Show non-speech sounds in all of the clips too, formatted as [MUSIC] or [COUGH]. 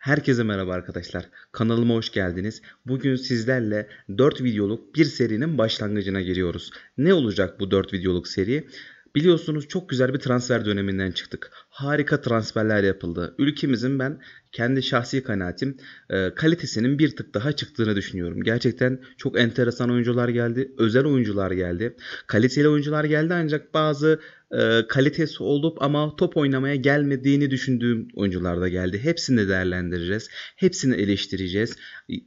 Herkese merhaba arkadaşlar. Kanalıma hoş geldiniz. Bugün sizlerle 4 videoluk bir serinin başlangıcına giriyoruz. Ne olacak bu 4 videoluk seri? Biliyorsunuz çok güzel bir transfer döneminden çıktık harika transferler yapıldı. Ülkemizin ben kendi şahsi kanaatim e, kalitesinin bir tık daha çıktığını düşünüyorum. Gerçekten çok enteresan oyuncular geldi. Özel oyuncular geldi. Kaliteli oyuncular geldi ancak bazı e, kalitesi olup ama top oynamaya gelmediğini düşündüğüm oyuncular da geldi. Hepsini değerlendireceğiz. Hepsini eleştireceğiz.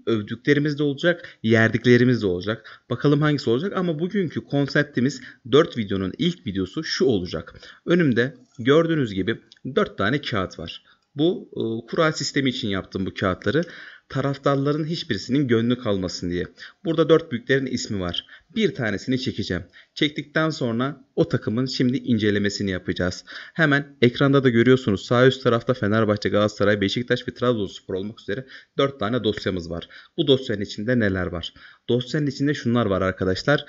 Övdüklerimiz de olacak, yerdiklerimiz de olacak. Bakalım hangisi olacak ama bugünkü konseptimiz 4 videonun ilk videosu şu olacak. Önümde Gördüğünüz gibi 4 tane kağıt var. Bu e, kura sistemi için yaptım bu kağıtları. Taraftarların hiçbirisinin gönlü kalmasın diye. Burada dört büyüklerin ismi var. Bir tanesini çekeceğim. Çektikten sonra o takımın şimdi incelemesini yapacağız. Hemen ekranda da görüyorsunuz sağ üst tarafta Fenerbahçe, Galatasaray, Beşiktaş ve Trabzonspor olmak üzere dört tane dosyamız var. Bu dosyanın içinde neler var? Dosyanın içinde şunlar var arkadaşlar.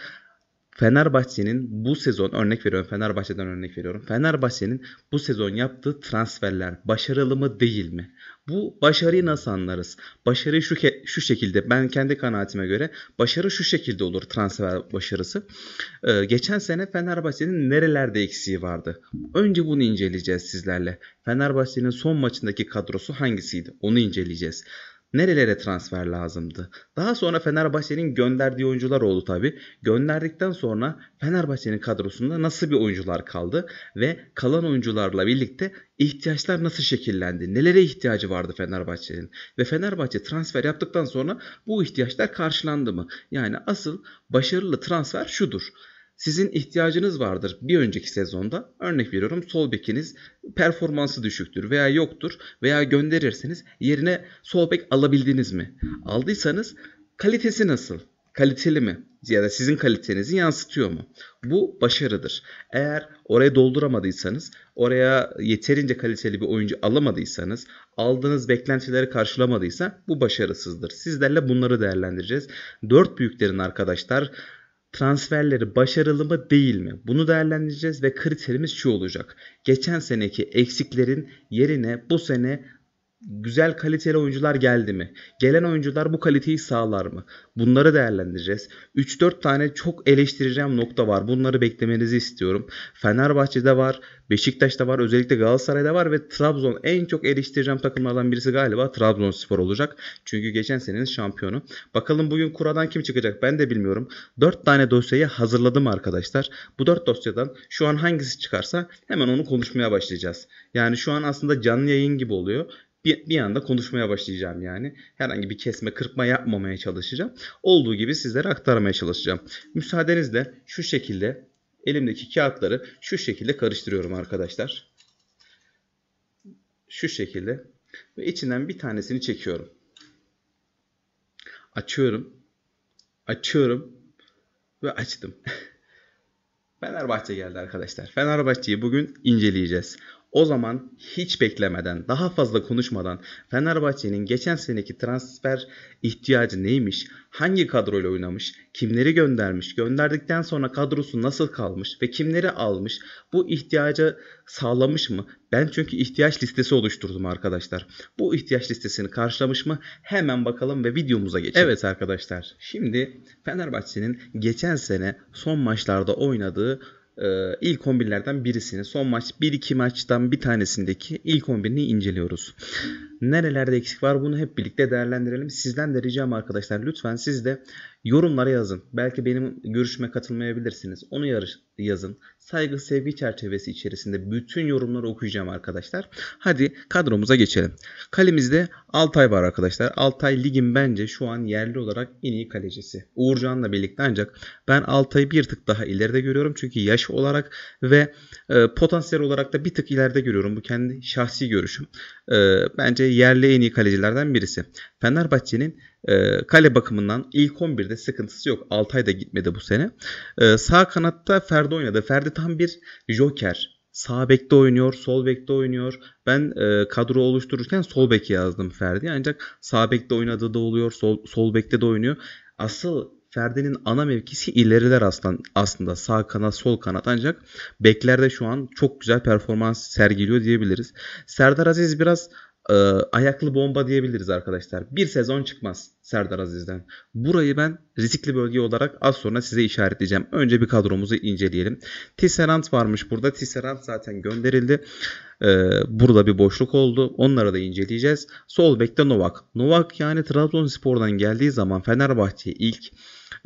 Fenerbahçe'nin bu sezon örnek veriyorum Fenerbahçe'den örnek veriyorum. Fenerbahçe'nin bu sezon yaptığı transferler başarılı mı değil mi? Bu başarıyı nasıl anlarız? Başarı şu, şu şekilde ben kendi kanaatime göre başarı şu şekilde olur transfer başarısı. Ee, geçen sene Fenerbahçe'nin nerelerde eksiği vardı? Önce bunu inceleyeceğiz sizlerle. Fenerbahçe'nin son maçındaki kadrosu hangisiydi? Onu inceleyeceğiz nerelere transfer lazımdı? Daha sonra Fenerbahçe'nin gönderdiği oyuncular oldu tabi. Gönderdikten sonra Fenerbahçe'nin kadrosunda nasıl bir oyuncular kaldı ve kalan oyuncularla birlikte ihtiyaçlar nasıl şekillendi? Nelere ihtiyacı vardı Fenerbahçe'nin? Ve Fenerbahçe transfer yaptıktan sonra bu ihtiyaçlar karşılandı mı? Yani asıl başarılı transfer şudur sizin ihtiyacınız vardır. Bir önceki sezonda örnek veriyorum sol bekiniz performansı düşüktür veya yoktur veya gönderirseniz yerine sol bek alabildiniz mi? Aldıysanız kalitesi nasıl? Kaliteli mi? Ya da sizin kalitenizi yansıtıyor mu? Bu başarıdır. Eğer oraya dolduramadıysanız, oraya yeterince kaliteli bir oyuncu alamadıysanız, aldığınız beklentileri karşılamadıysa bu başarısızdır. Sizlerle bunları değerlendireceğiz. Dört büyüklerin arkadaşlar transferleri başarılı mı değil mi? Bunu değerlendireceğiz ve kriterimiz şu olacak. Geçen seneki eksiklerin yerine bu sene güzel kaliteli oyuncular geldi mi? Gelen oyuncular bu kaliteyi sağlar mı? Bunları değerlendireceğiz. 3-4 tane çok eleştireceğim nokta var. Bunları beklemenizi istiyorum. Fenerbahçe'de var, Beşiktaş'ta var, özellikle Galatasaray'da var ve Trabzon en çok eleştireceğim takımlardan birisi galiba Trabzonspor olacak. Çünkü geçen senenin şampiyonu. Bakalım bugün kuradan kim çıkacak ben de bilmiyorum. 4 tane dosyayı hazırladım arkadaşlar. Bu 4 dosyadan şu an hangisi çıkarsa hemen onu konuşmaya başlayacağız. Yani şu an aslında canlı yayın gibi oluyor bir, bir anda konuşmaya başlayacağım yani. Herhangi bir kesme kırpma yapmamaya çalışacağım. Olduğu gibi sizlere aktarmaya çalışacağım. Müsaadenizle şu şekilde elimdeki kağıtları şu şekilde karıştırıyorum arkadaşlar. Şu şekilde ve içinden bir tanesini çekiyorum. Açıyorum. Açıyorum ve açtım. [LAUGHS] Fenerbahçe geldi arkadaşlar. Fenerbahçe'yi bugün inceleyeceğiz. O zaman hiç beklemeden, daha fazla konuşmadan Fenerbahçe'nin geçen seneki transfer ihtiyacı neymiş, hangi kadroyla oynamış, kimleri göndermiş, gönderdikten sonra kadrosu nasıl kalmış ve kimleri almış, bu ihtiyaca sağlamış mı? Ben çünkü ihtiyaç listesi oluşturdum arkadaşlar. Bu ihtiyaç listesini karşılamış mı? Hemen bakalım ve videomuza geçelim. Evet arkadaşlar, şimdi Fenerbahçe'nin geçen sene son maçlarda oynadığı e, ilk 11'lerden birisini son maç 1-2 maçtan bir tanesindeki ilk 11'ini inceliyoruz. Nerelerde eksik var bunu hep birlikte değerlendirelim. Sizden de ricam arkadaşlar lütfen siz de Yorumlara yazın. Belki benim görüşme katılmayabilirsiniz. Onu yazın. Saygı sevgi çerçevesi içerisinde bütün yorumları okuyacağım arkadaşlar. Hadi kadromuza geçelim. Kalemizde Altay var arkadaşlar. Altay ligin bence şu an yerli olarak en iyi kalecisi. Uğurcan'la birlikte ancak ben Altay'ı bir tık daha ileride görüyorum. Çünkü yaş olarak ve e, potansiyel olarak da bir tık ileride görüyorum. Bu kendi şahsi görüşüm e, bence yerli en iyi kalecilerden birisi. Fenerbahçe'nin e, kale bakımından ilk 11'de sıkıntısı yok. Altay da gitmedi bu sene. E, sağ kanatta Ferdi oynadı. Ferdi tam bir joker. Sağ bekte oynuyor, sol bekte oynuyor. Ben e, kadro oluştururken sol bek yazdım Ferdi. Ancak sağ bekte oynadığı da oluyor, sol, sol bekte de oynuyor. Asıl Ferdi'nin ana mevkisi ileriler aslında aslında sağ kanat sol kanat ancak beklerde şu an çok güzel performans sergiliyor diyebiliriz. Serdar Aziz biraz e, ayaklı bomba diyebiliriz arkadaşlar. Bir sezon çıkmaz Serdar Aziz'den. Burayı ben riskli bölge olarak az sonra size işaretleyeceğim. Önce bir kadromuzu inceleyelim. Tisserant varmış burada. Tisserant zaten gönderildi. E, burada bir boşluk oldu. Onları da inceleyeceğiz. Sol bekte Novak. Novak yani Trabzonspor'dan geldiği zaman Fenerbahçe ilk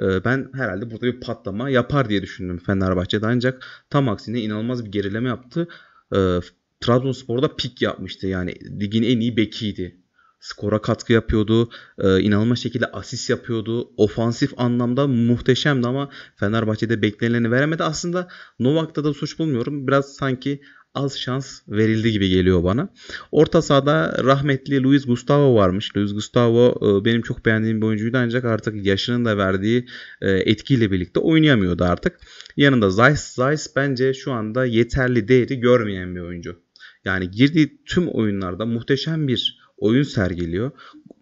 ee, ben herhalde burada bir patlama yapar diye düşündüm Fenerbahçe'de ancak tam aksine inanılmaz bir gerileme yaptı. Ee, Trabzonspor'da pik yapmıştı yani ligin en iyi bekiydi. Skora katkı yapıyordu, ee, inanılmaz şekilde asist yapıyordu. Ofansif anlamda muhteşemdi ama Fenerbahçe'de beklenileni veremedi. Aslında Novak'ta da suç bulmuyorum. Biraz sanki az şans verildi gibi geliyor bana. Orta sahada rahmetli Luis Gustavo varmış. Luis Gustavo e, benim çok beğendiğim bir oyuncuydu ancak artık yaşının da verdiği e, etkiyle birlikte oynayamıyordu artık. Yanında Zeiss, Zeiss bence şu anda yeterli değeri görmeyen bir oyuncu. Yani girdiği tüm oyunlarda muhteşem bir oyun sergiliyor.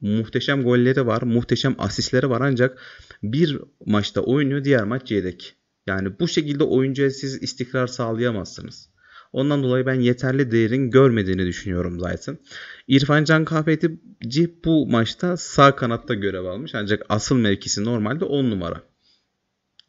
Muhteşem golleri var, muhteşem asistleri var ancak bir maçta oynuyor, diğer maç yedek. Yani bu şekilde oyuncuya siz istikrar sağlayamazsınız. Ondan dolayı ben yeterli değerin görmediğini düşünüyorum zaten. İrfan Can Kahveci bu maçta sağ kanatta görev almış. Ancak asıl mevkisi normalde 10 numara.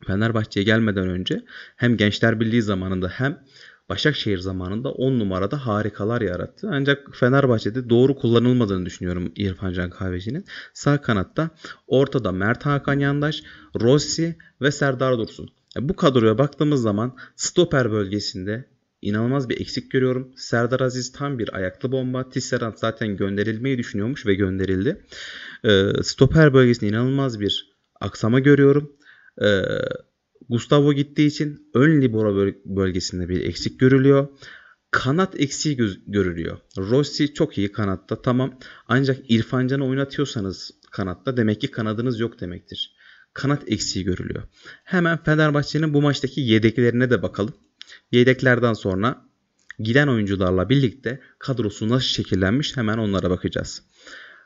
Fenerbahçe'ye gelmeden önce hem Gençler Birliği zamanında hem Başakşehir zamanında 10 numarada harikalar yarattı. Ancak Fenerbahçe'de doğru kullanılmadığını düşünüyorum İrfan Can Kahveci'nin. Sağ kanatta ortada Mert Hakan Yandaş, Rossi ve Serdar Dursun. E, bu kadroya baktığımız zaman stoper bölgesinde İnanılmaz bir eksik görüyorum. Serdar Aziz tam bir ayaklı bomba. Tisserant zaten gönderilmeyi düşünüyormuş ve gönderildi. E, stoper bölgesinde inanılmaz bir aksama görüyorum. E, Gustavo gittiği için ön libero bölgesinde bir eksik görülüyor. Kanat eksiği göz- görülüyor. Rossi çok iyi kanatta tamam. Ancak İrfancanı oynatıyorsanız kanatta demek ki kanadınız yok demektir. Kanat eksiği görülüyor. Hemen Fenerbahçe'nin bu maçtaki yedeklerine de bakalım. Yedeklerden sonra giden oyuncularla birlikte kadrosu nasıl şekillenmiş hemen onlara bakacağız.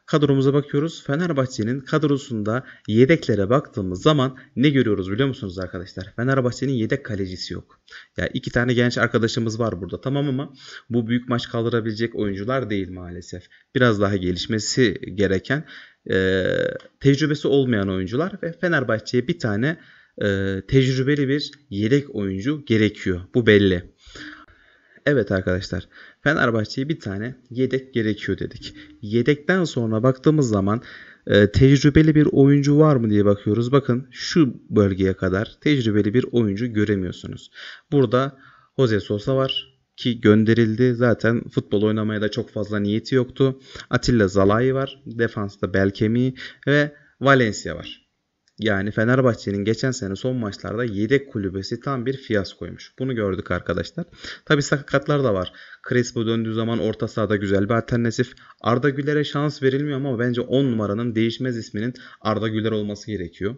Kadromuza bakıyoruz. Fenerbahçe'nin kadrosunda yedeklere baktığımız zaman ne görüyoruz biliyor musunuz arkadaşlar? Fenerbahçe'nin yedek kalecisi yok. Ya yani iki tane genç arkadaşımız var burada tamam ama bu büyük maç kaldırabilecek oyuncular değil maalesef. Biraz daha gelişmesi gereken e, tecrübesi olmayan oyuncular ve Fenerbahçe'ye bir tane e, tecrübeli bir yedek oyuncu gerekiyor. Bu belli. Evet arkadaşlar Fenerbahçe'ye bir tane yedek gerekiyor dedik. Yedekten sonra baktığımız zaman e, tecrübeli bir oyuncu var mı diye bakıyoruz. Bakın şu bölgeye kadar tecrübeli bir oyuncu göremiyorsunuz. Burada Jose Sosa var ki gönderildi. Zaten futbol oynamaya da çok fazla niyeti yoktu. Atilla Zalai var. Defansta Belkemi ve Valencia var. Yani Fenerbahçe'nin geçen sene son maçlarda yedek kulübesi tam bir koymuş. Bunu gördük arkadaşlar. Tabi sakatlar da var. Crespo döndüğü zaman orta sahada güzel bir alternatif. Arda Güler'e şans verilmiyor ama bence 10 numaranın değişmez isminin Arda Güler olması gerekiyor.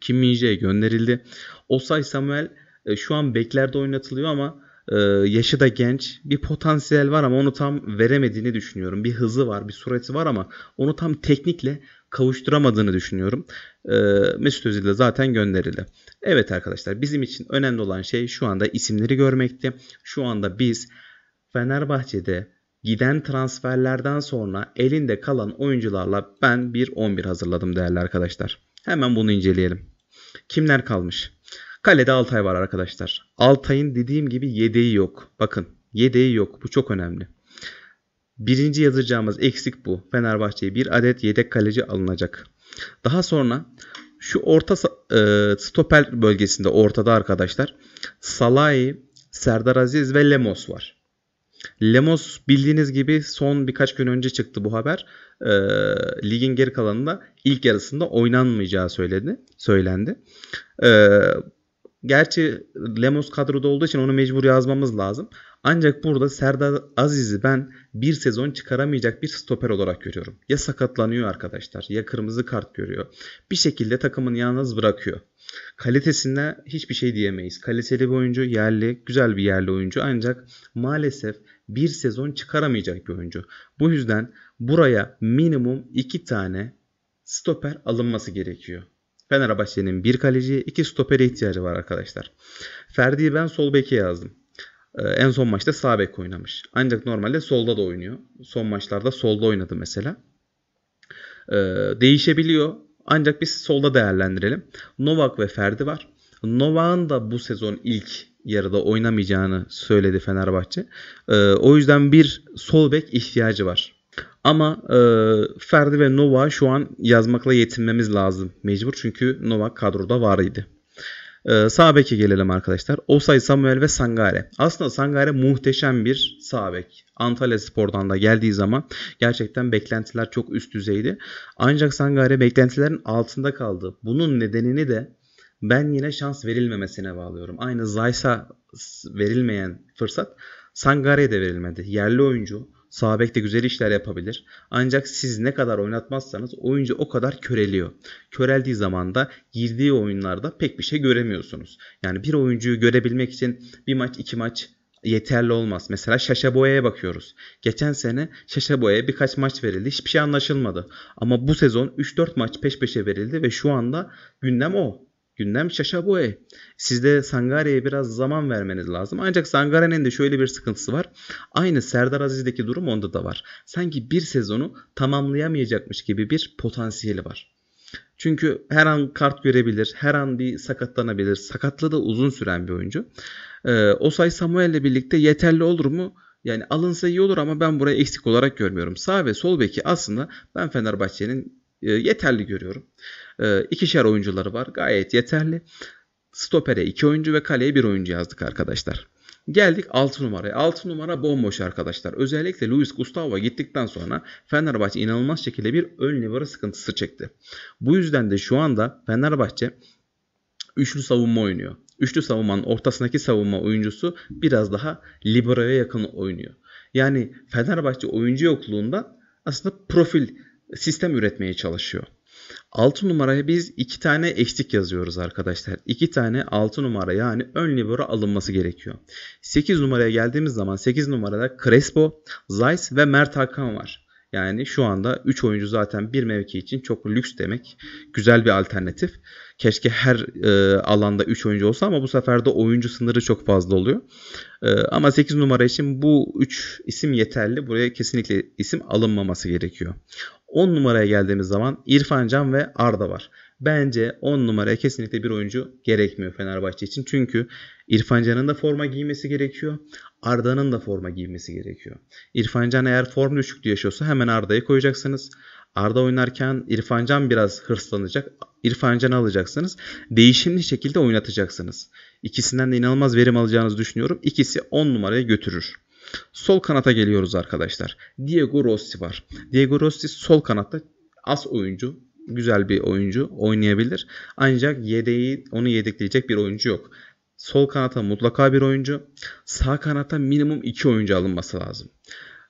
Kim Minje'ye gönderildi. Osay Samuel e, şu an beklerde oynatılıyor ama e, yaşı da genç. Bir potansiyel var ama onu tam veremediğini düşünüyorum. Bir hızı var, bir sureti var ama onu tam teknikle kavuşturamadığını düşünüyorum. Ee, Mesut Özil de zaten gönderildi. Evet arkadaşlar bizim için önemli olan şey şu anda isimleri görmekti. Şu anda biz Fenerbahçe'de giden transferlerden sonra elinde kalan oyuncularla ben bir 11 hazırladım değerli arkadaşlar. Hemen bunu inceleyelim. Kimler kalmış? Kalede Altay var arkadaşlar. Altay'ın dediğim gibi yedeği yok. Bakın yedeği yok. Bu çok önemli. Birinci yazacağımız eksik bu. Fenerbahçe'ye bir adet yedek kaleci alınacak. Daha sonra şu orta e, stoper bölgesinde ortada arkadaşlar Salahi, Serdar Aziz ve Lemos var. Lemos bildiğiniz gibi son birkaç gün önce çıktı bu haber. E, ligin geri kalanında ilk yarısında oynanmayacağı söyledi, söylendi. E, gerçi Lemos kadroda olduğu için onu mecbur yazmamız lazım. Ancak burada Serdar Aziz'i ben bir sezon çıkaramayacak bir stoper olarak görüyorum. Ya sakatlanıyor arkadaşlar ya kırmızı kart görüyor. Bir şekilde takımını yalnız bırakıyor. Kalitesinde hiçbir şey diyemeyiz. Kaliteli bir oyuncu, yerli, güzel bir yerli oyuncu ancak maalesef bir sezon çıkaramayacak bir oyuncu. Bu yüzden buraya minimum 2 tane stoper alınması gerekiyor. Fenerbahçe'nin bir kaleciye iki stopere ihtiyacı var arkadaşlar. Ferdi'yi ben sol beke yazdım. Ee, en son maçta sağ bek oynamış. Ancak normalde solda da oynuyor. Son maçlarda solda oynadı mesela. Ee, değişebiliyor. Ancak biz solda değerlendirelim. Novak ve Ferdi var. Novak'ın da bu sezon ilk yarıda oynamayacağını söyledi Fenerbahçe. Ee, o yüzden bir sol bek ihtiyacı var. Ama e, Ferdi ve Nova şu an yazmakla yetinmemiz lazım mecbur çünkü Nova kadroda var idi. Ee, sağ beke gelelim arkadaşlar. Osay Samuel ve Sangare. Aslında Sangare muhteşem bir sağ bek. Antalya Spor'dan da geldiği zaman gerçekten beklentiler çok üst düzeydi. Ancak Sangare beklentilerin altında kaldı. Bunun nedenini de ben yine şans verilmemesine bağlıyorum. Aynı Zaysa verilmeyen fırsat Sangare'ye de verilmedi. Yerli oyuncu Sabek de güzel işler yapabilir. Ancak siz ne kadar oynatmazsanız oyuncu o kadar köreliyor. Köreldiği zaman da girdiği oyunlarda pek bir şey göremiyorsunuz. Yani bir oyuncuyu görebilmek için bir maç iki maç yeterli olmaz. Mesela Şaşa Boya'ya bakıyoruz. Geçen sene Şaşa Boya'ya birkaç maç verildi. Hiçbir şey anlaşılmadı. Ama bu sezon 3-4 maç peş peşe verildi ve şu anda gündem o. Gündem Şaşaboe. Sizde Sangare'ye biraz zaman vermeniz lazım. Ancak Sangare'nin de şöyle bir sıkıntısı var. Aynı Serdar Aziz'deki durum onda da var. Sanki bir sezonu tamamlayamayacakmış gibi bir potansiyeli var. Çünkü her an kart görebilir, her an bir sakatlanabilir. Sakatlığı da uzun süren bir oyuncu. Ee, Osay Samuel'le birlikte yeterli olur mu? Yani alınsa iyi olur ama ben burayı eksik olarak görmüyorum. Sağ ve sol beki aslında ben Fenerbahçe'nin e, yeterli görüyorum. E, ikişer oyuncuları var. Gayet yeterli. Stopere 2 oyuncu ve kaleye 1 oyuncu yazdık arkadaşlar. Geldik 6 numaraya. 6 numara bomboş arkadaşlar. Özellikle Luis Gustavo gittikten sonra Fenerbahçe inanılmaz şekilde bir ön libero sıkıntısı çekti. Bu yüzden de şu anda Fenerbahçe üçlü savunma oynuyor. Üçlü savunmanın ortasındaki savunma oyuncusu biraz daha liberoya yakın oynuyor. Yani Fenerbahçe oyuncu yokluğundan aslında profil sistem üretmeye çalışıyor. 6 numaraya biz 2 tane eksik yazıyoruz arkadaşlar. 2 tane 6 numara yani ön libero alınması gerekiyor. 8 numaraya geldiğimiz zaman 8 numarada Crespo, Zayt ve Mert Hakan var. Yani şu anda 3 oyuncu zaten bir mevki için çok lüks demek. Güzel bir alternatif. Keşke her e, alanda 3 oyuncu olsa ama bu sefer de oyuncu sınırı çok fazla oluyor. Ee, ama 8 numara için bu 3 isim yeterli. Buraya kesinlikle isim alınmaması gerekiyor. 10 numaraya geldiğimiz zaman İrfan Can ve Arda var. Bence 10 numaraya kesinlikle bir oyuncu gerekmiyor Fenerbahçe için. Çünkü İrfan Can'ın da forma giymesi gerekiyor. Arda'nın da forma giymesi gerekiyor. İrfan Can eğer form düşüklüğü yaşıyorsa hemen Arda'yı koyacaksınız. Arda oynarken İrfancan biraz hırslanacak. İrfancan'ı alacaksınız. Değişimli şekilde oynatacaksınız. İkisinden de inanılmaz verim alacağınızı düşünüyorum. İkisi 10 numaraya götürür. Sol kanata geliyoruz arkadaşlar. Diego Rossi var. Diego Rossi sol kanatta as oyuncu. Güzel bir oyuncu. Oynayabilir. Ancak yedeği onu yedekleyecek bir oyuncu yok. Sol kanata mutlaka bir oyuncu. Sağ kanata minimum 2 oyuncu alınması lazım.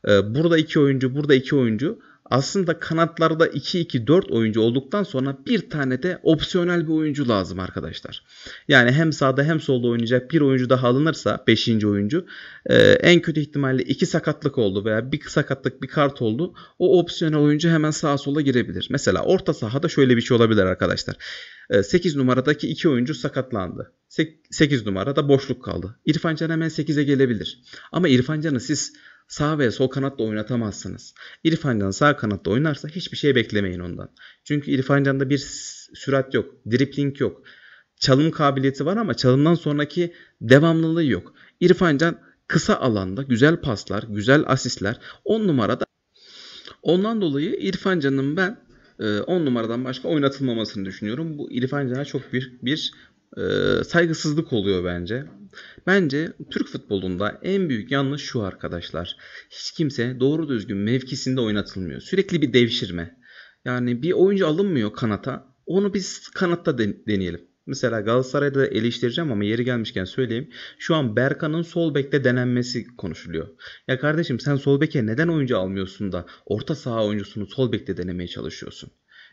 Ee, burada 2 oyuncu, burada 2 oyuncu aslında kanatlarda 2-2-4 oyuncu olduktan sonra bir tane de opsiyonel bir oyuncu lazım arkadaşlar. Yani hem sağda hem solda oynayacak bir oyuncu daha alınırsa 5. oyuncu e, en kötü ihtimalle 2 sakatlık oldu veya bir sakatlık bir kart oldu. O opsiyonel oyuncu hemen sağa sola girebilir. Mesela orta sahada şöyle bir şey olabilir arkadaşlar. 8 e, numaradaki 2 oyuncu sakatlandı. 8 numarada boşluk kaldı. İrfan Can hemen 8'e gelebilir. Ama İrfan Can'ı siz Sağ veya sol kanatla oynatamazsınız. İrfan Can sağ kanatta oynarsa hiçbir şey beklemeyin ondan. Çünkü İrfan Can'da bir sürat yok, dripling yok. Çalım kabiliyeti var ama çalımdan sonraki devamlılığı yok. İrfan Can kısa alanda güzel paslar, güzel asistler 10 numarada. Ondan dolayı İrfan Can'ın ben 10 e, numaradan başka oynatılmamasını düşünüyorum. Bu İrfan Can'a çok büyük bir e, saygısızlık oluyor bence. Bence Türk futbolunda en büyük yanlış şu arkadaşlar. Hiç kimse doğru düzgün mevkisinde oynatılmıyor. Sürekli bir devşirme. Yani bir oyuncu alınmıyor kanata. Onu biz kanatta deneyelim. Mesela Galatasaray'da eleştireceğim ama yeri gelmişken söyleyeyim. Şu an Berkan'ın sol bekte denenmesi konuşuluyor. Ya kardeşim sen sol beke neden oyuncu almıyorsun da orta saha oyuncusunu sol bekte denemeye çalışıyorsun?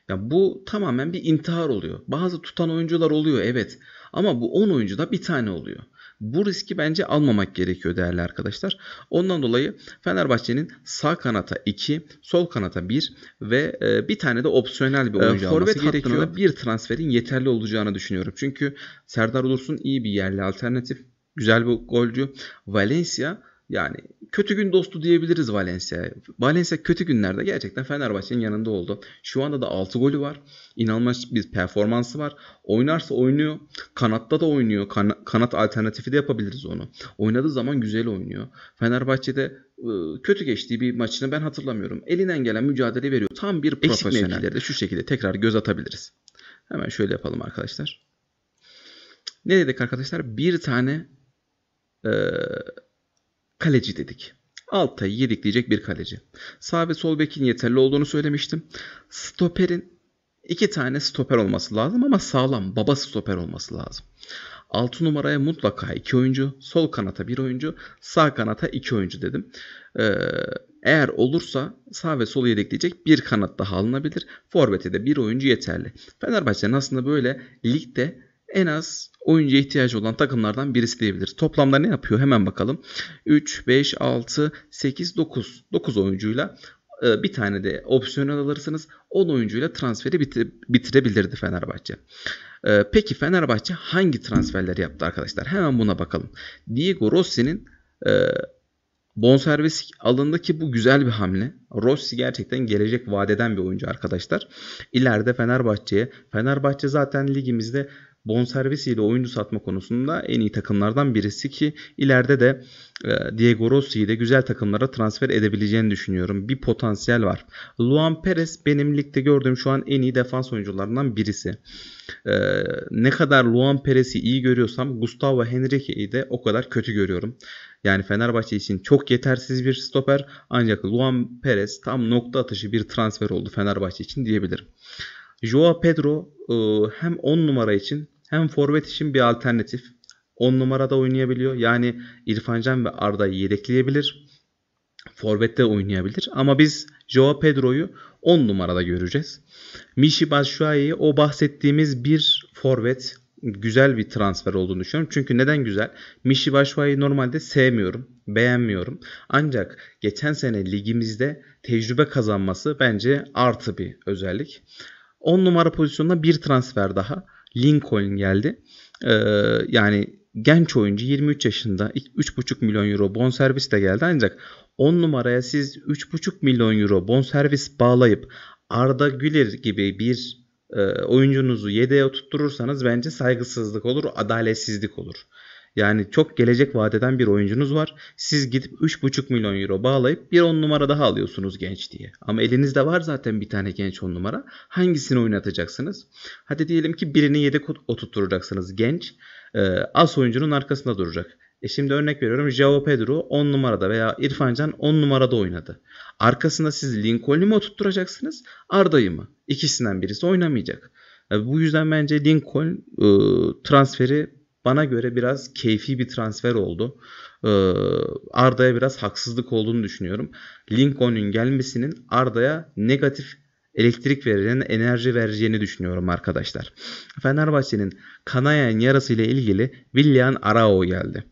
Ya bu tamamen bir intihar oluyor. Bazı tutan oyuncular oluyor evet ama bu 10 oyuncuda bir tane oluyor. Bu riski bence almamak gerekiyor değerli arkadaşlar. Ondan dolayı Fenerbahçe'nin sağ kanata 2, sol kanata 1 ve e, bir tane de opsiyonel bir e, oyuncu e, alması gerekiyor. Da bir transferin yeterli olacağını düşünüyorum. Çünkü Serdar Dursun iyi bir yerli alternatif. Güzel bir golcü. Valencia yani kötü gün dostu diyebiliriz Valencia. Valencia kötü günlerde gerçekten Fenerbahçe'nin yanında oldu. Şu anda da 6 golü var. İnanılmaz bir performansı var. Oynarsa oynuyor. Kanatta da oynuyor. Kan- kanat alternatifi de yapabiliriz onu. Oynadığı zaman güzel oynuyor. Fenerbahçe'de ıı, kötü geçtiği bir maçını ben hatırlamıyorum. Elinden gelen mücadele veriyor. Tam bir profesyonel. Eksik şu şekilde tekrar göz atabiliriz. Hemen şöyle yapalım arkadaşlar. Ne dedik arkadaşlar? Bir tane ıı, kaleci dedik. Altay'ı diyecek bir kaleci. Sağ ve sol bekin yeterli olduğunu söylemiştim. Stoperin iki tane stoper olması lazım ama sağlam baba stoper olması lazım. 6 numaraya mutlaka 2 oyuncu, sol kanata 1 oyuncu, sağ kanata 2 oyuncu dedim. Ee, eğer olursa sağ ve solu yedekleyecek bir kanat daha alınabilir. Forvet'e de bir oyuncu yeterli. Fenerbahçe'nin aslında böyle ligde en az oyuncuya ihtiyacı olan takımlardan birisi diyebiliriz. Toplamda ne yapıyor hemen bakalım. 3, 5, 6, 8, 9. 9 oyuncuyla e, bir tane de opsiyonel alırsınız. 10 oyuncuyla transferi bitirebilirdi Fenerbahçe. E, peki Fenerbahçe hangi transferleri yaptı arkadaşlar? Hemen buna bakalım. Diego Rossi'nin e, bonservis alındı ki bu güzel bir hamle. Rossi gerçekten gelecek vadeden bir oyuncu arkadaşlar. İleride Fenerbahçe'ye, Fenerbahçe zaten ligimizde bonservisiyle oyuncu satma konusunda en iyi takımlardan birisi ki ileride de e, Diego Rossi'yi de güzel takımlara transfer edebileceğini düşünüyorum. Bir potansiyel var. Luan Perez benim ligde gördüğüm şu an en iyi defans oyuncularından birisi. E, ne kadar Luan Perez'i iyi görüyorsam Gustavo Henrique'yi de o kadar kötü görüyorum. Yani Fenerbahçe için çok yetersiz bir stoper ancak Luan Perez tam nokta atışı bir transfer oldu Fenerbahçe için diyebilirim. Joao Pedro e, hem 10 numara için hem forvet için bir alternatif. 10 numarada oynayabiliyor. Yani İrfan Can ve Arda'yı yedekleyebilir. Forvet'te oynayabilir. Ama biz Joao Pedro'yu 10 numarada göreceğiz. Mishi Batshuayi'yi o bahsettiğimiz bir forvet güzel bir transfer olduğunu düşünüyorum. Çünkü neden güzel? Mishi Batshuayi'yi normalde sevmiyorum, beğenmiyorum. Ancak geçen sene ligimizde tecrübe kazanması bence artı bir özellik. 10 numara pozisyonuna bir transfer daha. Lincoln geldi. Ee, yani genç oyuncu 23 yaşında 3,5 milyon euro bonservis de geldi ancak 10 numaraya siz 3,5 milyon euro bonservis bağlayıp Arda Güler gibi bir e, oyuncunuzu yedeğe tutturursanız bence saygısızlık olur, adaletsizlik olur. Yani çok gelecek vadeden bir oyuncunuz var. Siz gidip 3,5 milyon euro bağlayıp bir 10 numara daha alıyorsunuz genç diye. Ama elinizde var zaten bir tane genç 10 numara. Hangisini oynatacaksınız? Hadi diyelim ki birini yedek oturtturacaksınız genç. E, as oyuncunun arkasında duracak. E şimdi örnek veriyorum Joao Pedro 10 numarada veya İrfan Can 10 numarada oynadı. Arkasında siz Lincoln'u mu oturtturacaksınız Arda'yı mı? İkisinden birisi oynamayacak. E, bu yüzden bence Lincoln e, transferi bana göre biraz keyfi bir transfer oldu. Ee, Arda'ya biraz haksızlık olduğunu düşünüyorum. Lincoln'un gelmesinin Arda'ya negatif elektrik vereceğini, enerji vereceğini düşünüyorum arkadaşlar. Fenerbahçe'nin kanayan yarası ile ilgili William Arao geldi.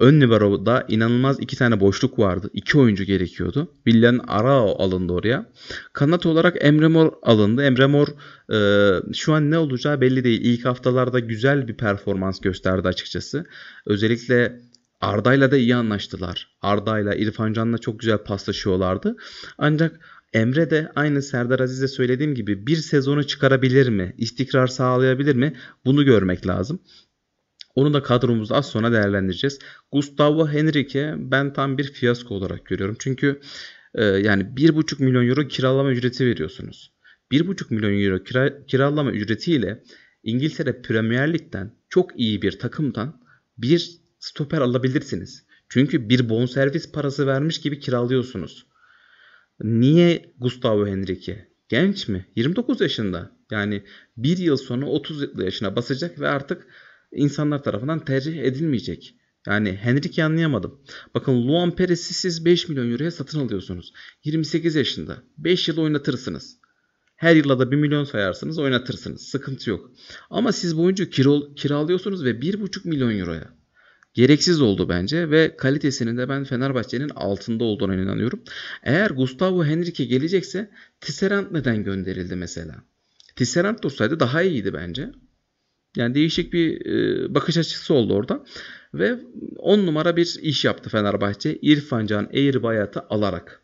Ön libero'da inanılmaz iki tane boşluk vardı. İki oyuncu gerekiyordu. Villan Arao alındı oraya. Kanat olarak Emre Mor alındı. Emre Mor e, şu an ne olacağı belli değil. İlk haftalarda güzel bir performans gösterdi açıkçası. Özellikle Arda'yla da iyi anlaştılar. Arda'yla İrfan Can'la çok güzel paslaşıyorlardı. Ancak Emre de aynı Serdar Aziz'e söylediğim gibi bir sezonu çıkarabilir mi? İstikrar sağlayabilir mi? Bunu görmek lazım. Onu da kadromuzda az sonra değerlendireceğiz. Gustavo Henrique ben tam bir fiyasko olarak görüyorum. Çünkü e, yani 1,5 milyon euro kiralama ücreti veriyorsunuz. 1,5 milyon euro kira, kiralama ücretiyle İngiltere Premier Lig'den çok iyi bir takımdan bir stoper alabilirsiniz. Çünkü bir bonservis parası vermiş gibi kiralıyorsunuz. Niye Gustavo Henrique? Genç mi? 29 yaşında. Yani bir yıl sonra 30 yaşına basacak ve artık insanlar tarafından tercih edilmeyecek. Yani Henrik'i anlayamadım. Bakın Luan Perez'i siz 5 milyon euroya satın alıyorsunuz. 28 yaşında. 5 yıl oynatırsınız. Her yılda da 1 milyon sayarsınız oynatırsınız. Sıkıntı yok. Ama siz bu oyuncu kiralıyorsunuz ve 1,5 milyon euroya. Gereksiz oldu bence ve kalitesinin de ben Fenerbahçe'nin altında olduğuna inanıyorum. Eğer Gustavo Henrique gelecekse Tisserand neden gönderildi mesela? Tisserand dursaydı daha iyiydi bence. Yani değişik bir e, bakış açısı oldu orada. Ve 10 numara bir iş yaptı Fenerbahçe. İrfan Can Eğirbayat'ı alarak.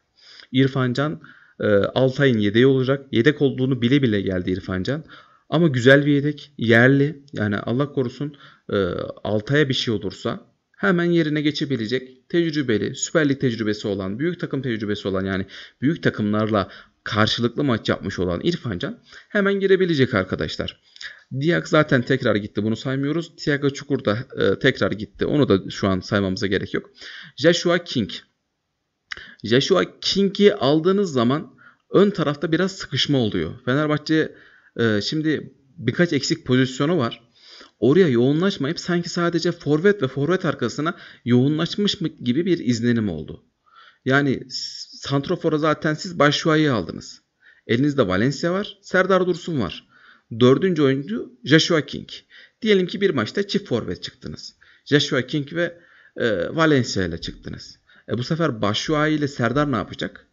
İrfan Can e, Altay'ın yedeği olacak. Yedek olduğunu bile bile geldi İrfan Can. Ama güzel bir yedek. Yerli. Yani Allah korusun e, Altay'a bir şey olursa hemen yerine geçebilecek tecrübeli, Süper Lig tecrübesi olan, büyük takım tecrübesi olan yani büyük takımlarla karşılıklı maç yapmış olan İrfan Can hemen girebilecek arkadaşlar. Diak zaten tekrar gitti. Bunu saymıyoruz. Thiago Çukur da e, tekrar gitti. Onu da şu an saymamıza gerek yok. Joshua King. Joshua King'i aldığınız zaman ön tarafta biraz sıkışma oluyor. Fenerbahçe e, şimdi birkaç eksik pozisyonu var. Oraya yoğunlaşmayıp sanki sadece forvet ve forvet arkasına yoğunlaşmış gibi bir izlenim oldu. Yani Santrofor'a zaten siz Başuayı aldınız. Elinizde Valencia var, Serdar Dursun var. Dördüncü oyuncu Joshua King. Diyelim ki bir maçta çift forvet çıktınız. Joshua King ve e, Valencia ile çıktınız. E, bu sefer Başuay ile Serdar ne yapacak?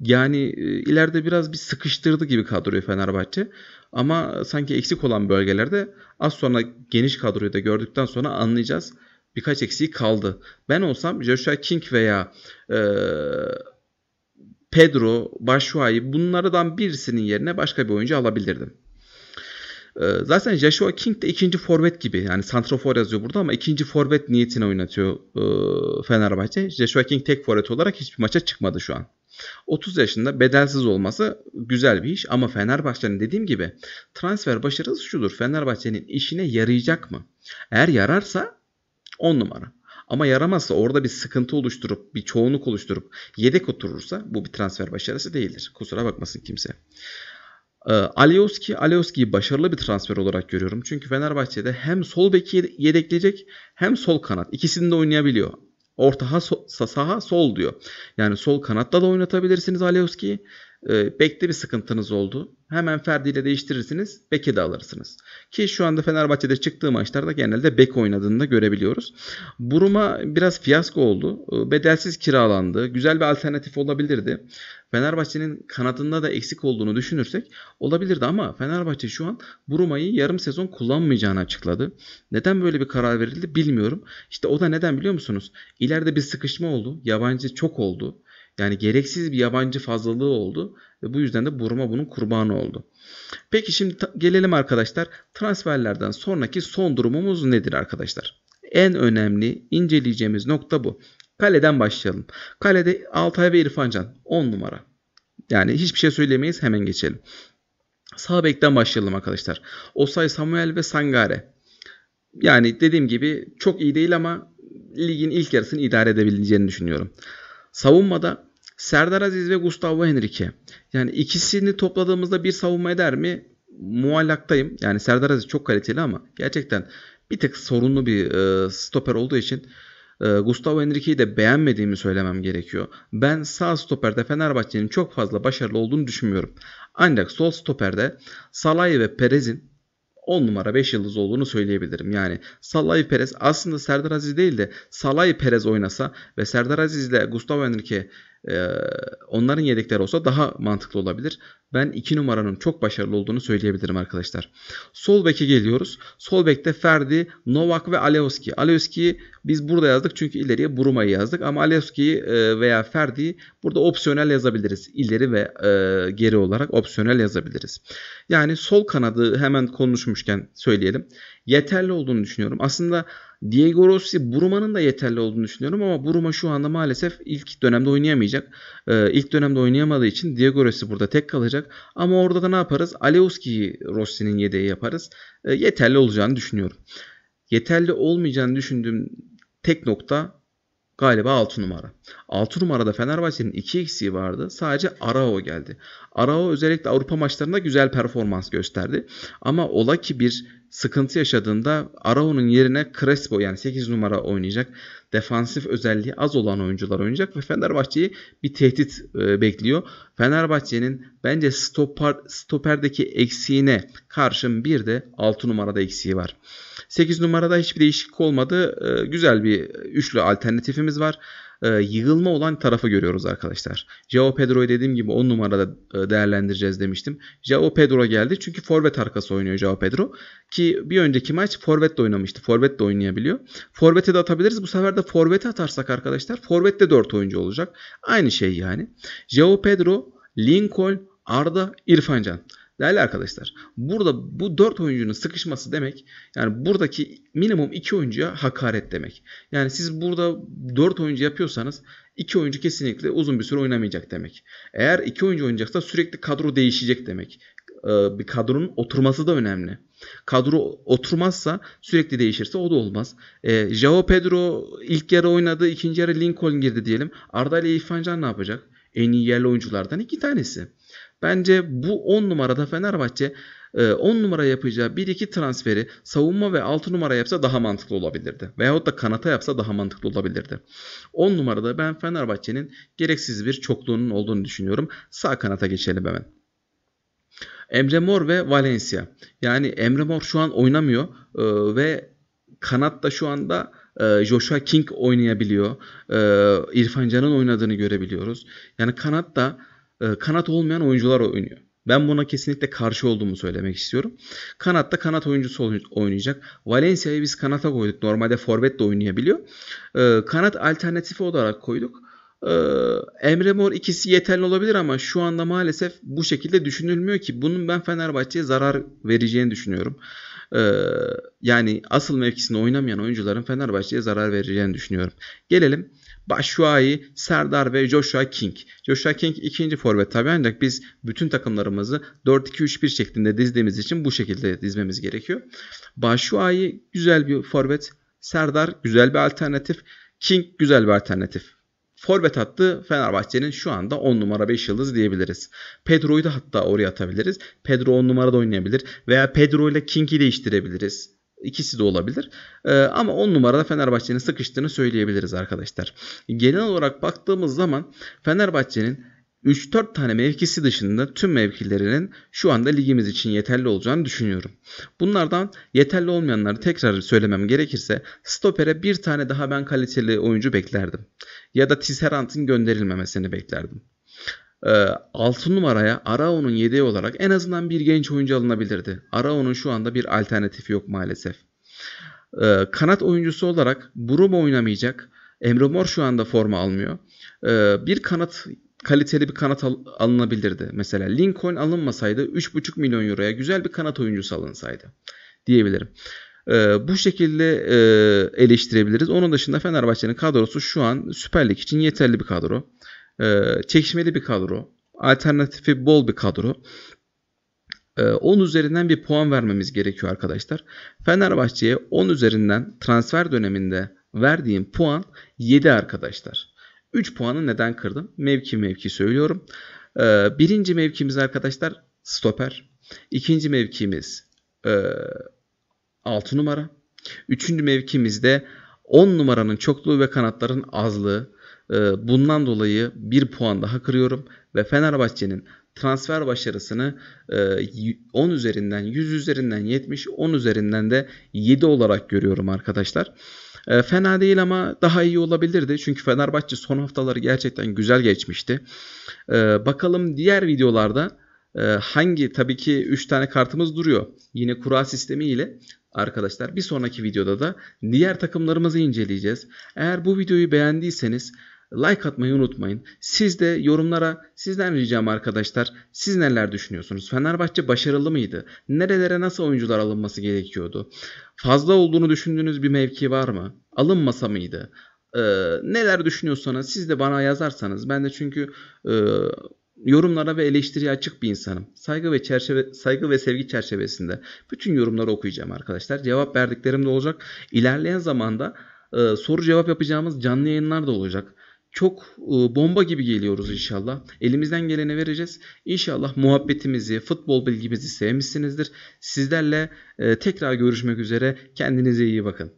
Yani e, ileride biraz bir sıkıştırdı gibi kadroyu Fenerbahçe. Ama sanki eksik olan bölgelerde az sonra geniş kadroyu da gördükten sonra anlayacağız. Birkaç eksiği kaldı. Ben olsam Joshua King veya e, Pedro, Başuay'ı bunlardan birisinin yerine başka bir oyuncu alabilirdim. Ee, zaten Joshua King de ikinci forvet gibi. Yani santrafor yazıyor burada ama ikinci forvet niyetine oynatıyor e, Fenerbahçe. Joshua King tek forvet olarak hiçbir maça çıkmadı şu an. 30 yaşında bedelsiz olması güzel bir iş ama Fenerbahçe'nin dediğim gibi transfer başarısı şudur. Fenerbahçe'nin işine yarayacak mı? Eğer yararsa 10 numara. Ama yaramazsa orada bir sıkıntı oluşturup bir çoğunluk oluşturup yedek oturursa bu bir transfer başarısı değildir. Kusura bakmasın kimse. E, Alioski, Alioski'yi başarılı bir transfer olarak görüyorum. Çünkü Fenerbahçe'de hem sol beki yedekleyecek hem sol kanat. İkisini de oynayabiliyor. Ortaha ha, so, saha sol diyor. Yani sol kanatta da oynatabilirsiniz Alioski'yi e, bekte bir sıkıntınız oldu. Hemen Ferdi ile değiştirirsiniz. Beke de alırsınız. Ki şu anda Fenerbahçe'de çıktığı maçlarda genelde bek oynadığını da görebiliyoruz. Buruma biraz fiyasko oldu. Ee, bedelsiz kiralandı. Güzel bir alternatif olabilirdi. Fenerbahçe'nin kanadında da eksik olduğunu düşünürsek olabilirdi ama Fenerbahçe şu an Buruma'yı yarım sezon kullanmayacağını açıkladı. Neden böyle bir karar verildi bilmiyorum. İşte o da neden biliyor musunuz? İleride bir sıkışma oldu. Yabancı çok oldu. Yani gereksiz bir yabancı fazlalığı oldu ve bu yüzden de Buruma bunun kurbanı oldu. Peki şimdi gelelim arkadaşlar transferlerden sonraki son durumumuz nedir arkadaşlar? En önemli inceleyeceğimiz nokta bu. Kaleden başlayalım. Kalede Altay ve İrfancan 10 numara. Yani hiçbir şey söylemeyiz hemen geçelim. Sağ bekten başlayalım arkadaşlar. Osay Samuel ve Sangare. Yani dediğim gibi çok iyi değil ama ligin ilk yarısını idare edebileceğini düşünüyorum. Savunmada Serdar Aziz ve Gustavo Henrique. Yani ikisini topladığımızda bir savunma eder mi? Muallaktayım. Yani Serdar Aziz çok kaliteli ama gerçekten bir tık sorunlu bir e, stoper olduğu için e, Gustavo Henrique'yi de beğenmediğimi söylemem gerekiyor. Ben sağ stoperde Fenerbahçe'nin çok fazla başarılı olduğunu düşünmüyorum. Ancak sol stoperde Salay ve Perez'in 10 numara 5 yıldız olduğunu söyleyebilirim. Yani Salai Perez aslında Serdar Aziz değil de Salai Perez oynasa ve Serdar Aziz ile Gustavo Henrique e, onların yedekleri olsa daha mantıklı olabilir. Ben 2 numaranın çok başarılı olduğunu söyleyebilirim arkadaşlar. Sol beke geliyoruz. Sol bekte Ferdi, Novak ve Alevski. Alevski'yi biz burada yazdık çünkü ileriye Bruma'yı yazdık. Ama Alevski'yi e, veya Ferdi'yi burada opsiyonel yazabiliriz. İleri ve e, geri olarak opsiyonel yazabiliriz. Yani sol kanadı hemen konuşmuşken söyleyelim yeterli olduğunu düşünüyorum. Aslında Diego Rossi Buruma'nın da yeterli olduğunu düşünüyorum ama Buruma şu anda maalesef ilk dönemde oynayamayacak. Ee, ilk dönemde oynayamadığı için Diego Rossi burada tek kalacak. Ama orada da ne yaparız? Aleuski'yi Rossi'nin yedeği yaparız. Ee, yeterli olacağını düşünüyorum. Yeterli olmayacağını düşündüğüm tek nokta Galiba 6 numara. 6 numarada Fenerbahçe'nin 2 eksiği vardı. Sadece Arao geldi. Arao özellikle Avrupa maçlarında güzel performans gösterdi. Ama ola ki bir sıkıntı yaşadığında Arao'nun yerine Crespo yani 8 numara oynayacak. Defansif özelliği az olan oyuncular oynayacak ve Fenerbahçe'yi bir tehdit e, bekliyor. Fenerbahçe'nin bence stoper, stoperdeki eksiğine karşın bir de 6 numarada eksiği var. 8 numarada hiçbir değişiklik olmadı. Ee, güzel bir üçlü alternatifimiz var. Ee, yığılma olan tarafı görüyoruz arkadaşlar. Jao Pedro'yu dediğim gibi 10 numarada e, değerlendireceğiz demiştim. Jao Pedro geldi çünkü forvet arkası oynuyor Jao Pedro. Ki bir önceki maç forvet de oynamıştı. Forvet de oynayabiliyor. Forvet'e de atabiliriz. Bu sefer de forvet'e atarsak arkadaşlar Forvet de 4 oyuncu olacak. Aynı şey yani. Jao Pedro, Lincoln, Arda, İrfancan. Değerli arkadaşlar burada bu 4 oyuncunun sıkışması demek yani buradaki minimum 2 oyuncuya hakaret demek. Yani siz burada 4 oyuncu yapıyorsanız 2 oyuncu kesinlikle uzun bir süre oynamayacak demek. Eğer 2 oyuncu oynayacaksa sürekli kadro değişecek demek. Ee, bir kadronun oturması da önemli. Kadro oturmazsa sürekli değişirse o da olmaz. E, ee, Jao Pedro ilk yarı oynadı, ikinci yarı Lincoln girdi diyelim. Arda ile İrfan Can ne yapacak? En iyi yerli oyunculardan iki tanesi. Bence bu 10 numarada Fenerbahçe 10 e, numara yapacağı 1-2 transferi savunma ve 6 numara yapsa daha mantıklı olabilirdi. Veyahut da kanata yapsa daha mantıklı olabilirdi. 10 numarada ben Fenerbahçe'nin gereksiz bir çokluğunun olduğunu düşünüyorum. Sağ kanata geçelim hemen. Emre Mor ve Valencia. Yani Emre Mor şu an oynamıyor e, ve kanatta şu anda e, Joshua King oynayabiliyor. İrfan Can'ın oynadığını görebiliyoruz. Yani kanatta e, kanat olmayan oyuncular oynuyor. Ben buna kesinlikle karşı olduğumu söylemek istiyorum. Kanatta kanat oyuncusu oynayacak. Valencia'yı biz kanata koyduk. Normalde forvet de oynayabiliyor. E, kanat alternatifi olarak koyduk. E, Emre Mor ikisi yeterli olabilir ama şu anda maalesef bu şekilde düşünülmüyor ki. Bunun ben Fenerbahçe'ye zarar vereceğini düşünüyorum. Yani asıl mevkisinde oynamayan oyuncuların Fenerbahçe'ye zarar vereceğini düşünüyorum. Gelelim Başuai, Serdar ve Joshua King. Joshua King ikinci forvet tabii ancak biz bütün takımlarımızı 4-2-3-1 şeklinde dizdiğimiz için bu şekilde dizmemiz gerekiyor. Başuai güzel bir forvet. Serdar güzel bir alternatif. King güzel bir alternatif. Forvet hattı Fenerbahçe'nin şu anda 10 numara 5 yıldız diyebiliriz. Pedro'yu da hatta oraya atabiliriz. Pedro 10 numarada oynayabilir veya Pedro ile King'i değiştirebiliriz. İkisi de olabilir. Ee, ama 10 numarada Fenerbahçe'nin sıkıştığını söyleyebiliriz arkadaşlar. Genel olarak baktığımız zaman Fenerbahçe'nin 3-4 tane mevkisi dışında tüm mevkilerinin şu anda ligimiz için yeterli olacağını düşünüyorum. Bunlardan yeterli olmayanları tekrar söylemem gerekirse stopere bir tane daha ben kaliteli oyuncu beklerdim. Ya da Tisserant'ın gönderilmemesini beklerdim e, ee, 6 numaraya Arao'nun yedeği olarak en azından bir genç oyuncu alınabilirdi. Arao'nun şu anda bir alternatifi yok maalesef. Ee, kanat oyuncusu olarak Brumo oynamayacak. Emre Mor şu anda forma almıyor. Ee, bir kanat kaliteli bir kanat al- alınabilirdi. Mesela Lincoln alınmasaydı 3,5 milyon euroya güzel bir kanat oyuncusu alınsaydı diyebilirim. Ee, bu şekilde e, eleştirebiliriz. Onun dışında Fenerbahçe'nin kadrosu şu an Süper Lig için yeterli bir kadro. E, çekişmeli bir kadro. Alternatifi bol bir kadro. 10 ee, üzerinden bir puan vermemiz gerekiyor arkadaşlar. Fenerbahçe'ye 10 üzerinden transfer döneminde verdiğim puan 7 arkadaşlar. 3 puanı neden kırdım? Mevki mevki söylüyorum. Ee, birinci mevkimiz arkadaşlar stoper. İkinci mevkimiz 6 e, numara. Üçüncü mevkimizde 10 numaranın çokluğu ve kanatların azlığı. Ee, bundan dolayı bir puan daha kırıyorum ve Fenerbahçe'nin transfer başarısını 10 e, üzerinden 100 üzerinden 70 10 üzerinden de 7 olarak görüyorum arkadaşlar. E, fena değil ama daha iyi olabilirdi. Çünkü Fenerbahçe son haftaları gerçekten güzel geçmişti. E, bakalım diğer videolarda hangi tabii ki 3 tane kartımız duruyor. Yine kura sistemi ile arkadaşlar bir sonraki videoda da diğer takımlarımızı inceleyeceğiz. Eğer bu videoyu beğendiyseniz like atmayı unutmayın. Siz de yorumlara sizden ricam arkadaşlar siz neler düşünüyorsunuz? Fenerbahçe başarılı mıydı? Nerelere nasıl oyuncular alınması gerekiyordu? Fazla olduğunu düşündüğünüz bir mevki var mı? Alınmasa mıydı? Ee, neler düşünüyorsanız siz de bana yazarsanız ben de çünkü e, yorumlara ve eleştiriye açık bir insanım. Saygı ve çerçeve saygı ve sevgi çerçevesinde bütün yorumları okuyacağım arkadaşlar. Cevap verdiklerim de olacak. İlerleyen zamanda e, soru cevap yapacağımız canlı yayınlar da olacak çok ıı, bomba gibi geliyoruz inşallah. Elimizden geleni vereceğiz. İnşallah muhabbetimizi, futbol bilgimizi sevmişsinizdir. Sizlerle ıı, tekrar görüşmek üzere. Kendinize iyi bakın.